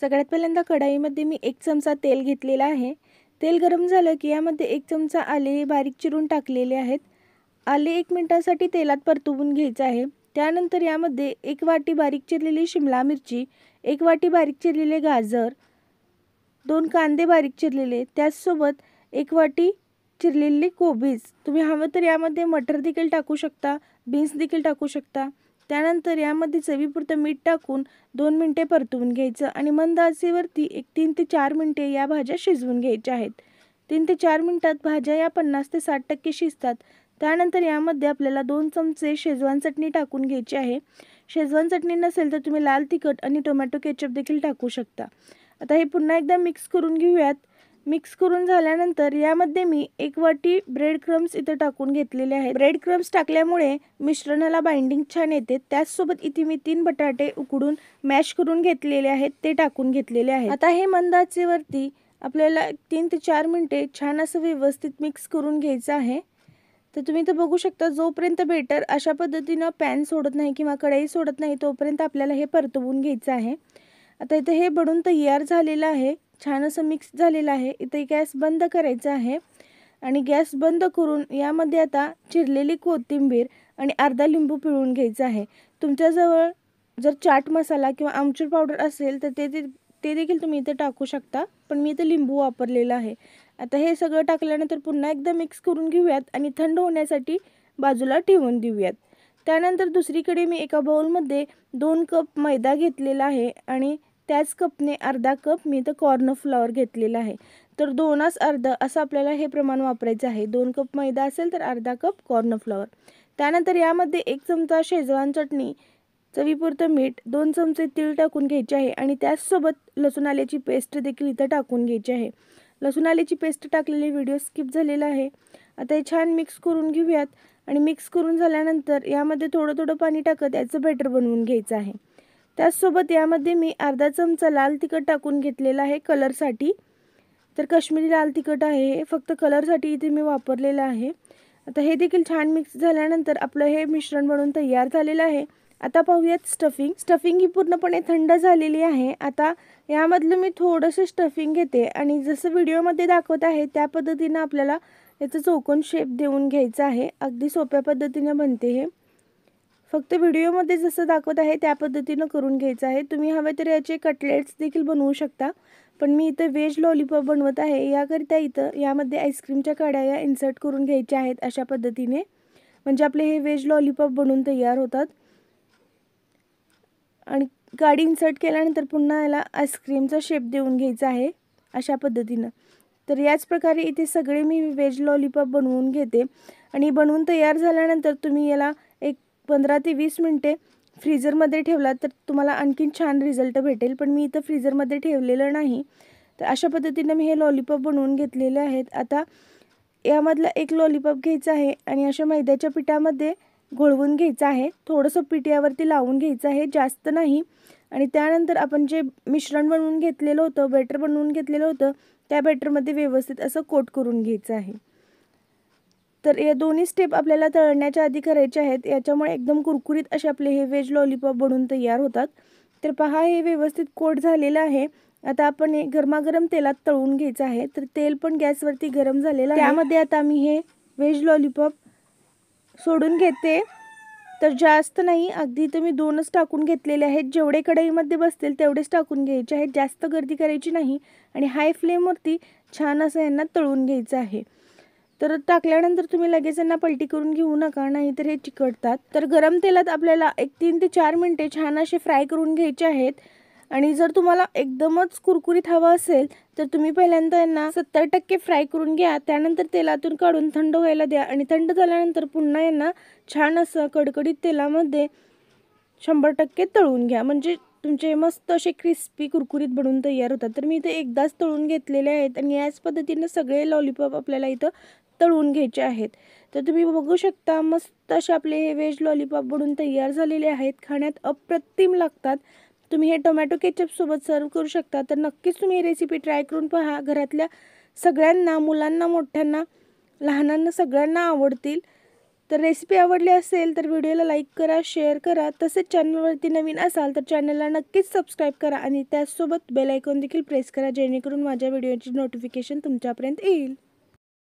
सगळ्यात पहिल्यांदा कढाईमध्ये मी एक चमचा तेल घेतलेला आहे तेल गरम झालं की यामध्ये एक चमचा आले बारीक चिरून टाकलेले आहेत आले एक मिनटासाठी तेलात परतवून घ्यायचं आहे त्यानंतर यामध्ये एक वाटी बारीक चिरलेली शिमला मिरची एक वाटी बारीक चिरलेले गाजर दोन कांदे बारीक चिरलेले त्याचसोबत एक वाटी चिरलेली कोबीज तुम्ही हवं तर यामध्ये मटर देखील टाकू शकता बीन्स देखील टाकू शकता त्यानंतर यामध्ये चवीपुरतं मीठ टाकून दोन मिनटे परतवून घ्यायचं आणि मंद आचेवरती एक तीन ते चार मिनटे या भाज्या शिजवून घ्यायच्या आहेत तीन ते चार मिनटात भाज्या या पन्नास ते साठ टक्के शिजतात त्यानंतर यामध्ये आपल्याला दोन चमचे शेजवान चटणी टाकून घ्यायची आहे शेजवान चटणी नसेल तर तुम्ही लाल तिखट आणि टोमॅटो केचप देखील टाकू शकता आता हे पुन्हा एकदा मिक्स करून घेऊयात मिक्स करून झाल्यानंतर यामध्ये मी एक वाटी ब्रेड क्रम्स इथे टाकून घेतलेले आहेत ब्रेड क्रम्स टाकल्यामुळे मिश्रणाला बाइंडिंग छान येते त्याचसोबत इथे मी तीन बटाटे उकडून मॅश करून घेतलेले आहेत ते टाकून घेतलेले आहेत आता हे मंदाचेवरती आपल्याला तीन ते चार मिनटे छान असं व्यवस्थित मिक्स करून घ्यायचं आहे तर तुम्ही तर बघू शकता जोपर्यंत बेटर अशा पद्धतीनं पॅन सोडत नाही किंवा कढई सोडत नाही तोपर्यंत आपल्याला हे परतवून घ्यायचं आहे आता इथं हे बडून तयार झालेलं आहे छान असं मिक्स झालेलं आहे इथे गॅस बंद करायचा आहे आणि गॅस बंद करून यामध्ये आता चिरलेली कोथिंबीर आणि अर्धा लिंबू पिळून घ्यायचा आहे तुमच्याजवळ जर चाट मसाला किंवा आमचूर पावडर असेल तर ते ते देखील तुम्ही इथे टाकू शकता पण मी इथे लिंबू वापरलेला आहे आता हे सगळं टाकल्यानंतर पुन्हा एकदा मिक्स करून घेऊयात आणि थंड होण्यासाठी बाजूला ठेवून देऊयात त्यानंतर दुसरीकडे मी एका बाऊलमध्ये दोन कप मैदा घेतलेला आहे आणि त्याच कपने अर्धा कप मी तर कॉर्नफ्लॉवर घेतलेला आहे तर दोनास अर्ध असं आपल्याला हे प्रमाण वापरायचं आहे दोन कप मैदा असेल तर अर्धा कप कॉर्नफ्लॉवर त्यानंतर यामध्ये एक चमचा शेजवान चटणी चवीपुरतं मीठ दोन चमचे तीळ टाकून घ्यायचे आहे आणि त्याचसोबत लसूण आल्याची पेस्ट देखील इथं टाकून घ्यायची आहे लसूण आल्याची पेस्ट टाकलेली व्हिडिओ स्किप झालेला आहे आता हे छान मिक्स करून घेऊयात आणि मिक्स करून झाल्यानंतर यामध्ये थोडं थोडं पाणी टाकत याचं बॅटर बनवून घ्यायचं आहे त्याचसोबत यामध्ये मी अर्धा चमचा लाल तिखट टाकून घेतलेला आहे कलरसाठी तर कश्मीरी लाल तिखट आहे हे फक्त कलरसाठी इथे मी वापरलेलं आहे आता हे देखील छान मिक्स झाल्यानंतर आपलं हे मिश्रण बनवून तयार झालेलं आहे आता पाहूयात स्टफिंग स्टफिंग ही पूर्णपणे थंड झालेली आहे आता यामधलं मी थोडंसं स्टफिंग घेते आणि जसं व्हिडिओमध्ये दाखवत आहे त्या पद्धतीनं आपल्याला याचं चौकोन शेप देऊन घ्यायचं आहे अगदी सोप्या पद्धतीने बनते हे फक्त व्हिडिओमध्ये जसं दाखवत आहे त्या पद्धतीनं करून घ्यायचं आहे तुम्ही हवे तर याचे कटलेट्स देखील बनवू शकता पण मी इथं व्हेज लॉलीपॉप बनवत आहे याकरिता इथं यामध्ये आईस्क्रीमच्या काड्या या इन्सर्ट करून घ्यायच्या आहेत अशा पद्धतीने म्हणजे आपले हे व्हेज लॉलीपॉप बनवून तयार होतात आणि काडी इन्सर्ट केल्यानंतर पुन्हा याला आईस्क्रीमचा शेप देऊन घ्यायचा आहे अशा पद्धतीनं तर याच प्रकारे इथे सगळे मी व्हेज लॉलीपॉप बनवून घेते आणि बनवून तयार झाल्यानंतर तुम्ही याला पंधरा ते वीस मिनटे फ्रीजरमध्ये ठेवला तर तुम्हाला आणखीन छान रिझल्ट भेटेल पण मी इथं फ्रीजरमध्ये ठेवलेलं नाही तर अशा पद्धतीनं मी हे लॉलीपॉप बनवून घेतलेले आहेत आता यामधला एक लॉलीपॉप घ्यायचा आहे आणि अशा मैद्याच्या पिठामध्ये घोळवून घ्यायचं आहे थोडंसं पीठ यावरती लावून घ्यायचं आहे जास्त नाही आणि त्यानंतर आपण जे मिश्रण बनवून घेतलेलं होतं बॅटर बनवून घेतलेलं होतं त्या बॅटरमध्ये व्यवस्थित असं कोट करून घ्यायचं आहे तर या दोन्ही स्टेप आपल्याला तळण्याच्या आधी करायच्या आहेत याच्यामुळे एकदम कुरकुरीत असे आपले हे व्हेज लॉलीपॉप बनून तयार होतात तर पहा हे व्यवस्थित कोट झालेलं आहे आता आपण हे गरमागरम तेलात तळून घ्यायचं आहे तर तेल पण गॅसवरती गरम झालेलं आहे त्यामध्ये आता मी हे व्हेज लॉलीपॉप सोडून घेते तर जास्त नाही अगदी तर मी दोनच टाकून घेतलेले आहेत जेवढे कढईमध्ये बसतील तेवढेच टाकून घ्यायचे आहेत जास्त गर्दी करायची नाही आणि हाय फ्लेमवरती छान असं यांना तळून घ्यायचं आहे तर टाकल्यानंतर तुम्ही लगेच यांना पलटी करून घेऊ नका नाहीतर हे चिकटतात तर गरम तेलात आपल्याला एक तीन ते चार मिनटे छान असे फ्राय करून घ्यायचे आहेत आणि जर तुम्हाला एकदमच कुरकुरीत हवं असेल तर तुम्ही पहिल्यांदा यांना सत्तर टक्के फ्राय करून घ्या त्यानंतर तेलातून काढून थंड व्हायला द्या आणि थंड झाल्यानंतर पुन्हा यांना छान असं कडकडीत तेलामध्ये शंभर टक्के तळून घ्या म्हणजे तुमचे मस्त असे क्रिस्पी कुरकुरीत बनवून तयार होतात तर मी इथे एकदाच तळून घेतलेले आहेत आणि याच पद्धतीनं सगळे लॉलीपॉप आपल्याला इथं तळून घ्यायचे आहेत तर तुम्ही बघू शकता मस्त असे आपले हे व्हेज लॉलीपॉप बनून तयार झालेले आहेत खाण्यात अप्रतिम लागतात तुम्ही हे टोमॅटो केचपसोबत सर्व करू शकता तर नक्कीच तुम्ही रेसिपी ट्राय करून पहा घरातल्या सगळ्यांना मुलांना मोठ्यांना लहानांना सगळ्यांना आवडतील तर रेसिपी आवडली असेल तर व्हिडिओला लाईक करा शेअर करा तसेच चॅनलवरती नवीन असाल तर चॅनलला नक्कीच सबस्क्राईब करा आणि त्याचसोबत ऐकून देखील प्रेस करा जेणेकरून माझ्या व्हिडिओची नोटिफिकेशन तुमच्यापर्यंत येईल